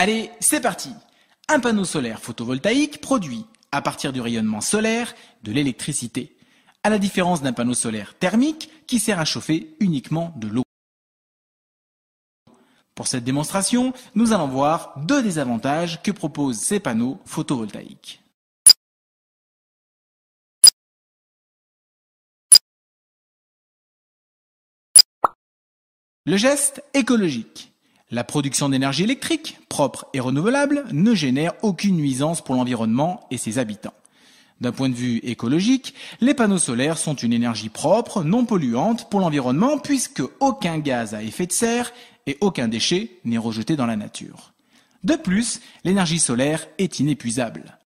Allez, c'est parti Un panneau solaire photovoltaïque produit, à partir du rayonnement solaire, de l'électricité. À la différence d'un panneau solaire thermique qui sert à chauffer uniquement de l'eau. Pour cette démonstration, nous allons voir deux des avantages que proposent ces panneaux photovoltaïques. Le geste écologique. La production d'énergie électrique, propre et renouvelable, ne génère aucune nuisance pour l'environnement et ses habitants. D'un point de vue écologique, les panneaux solaires sont une énergie propre, non polluante pour l'environnement puisque aucun gaz à effet de serre et aucun déchet n'est rejeté dans la nature. De plus, l'énergie solaire est inépuisable.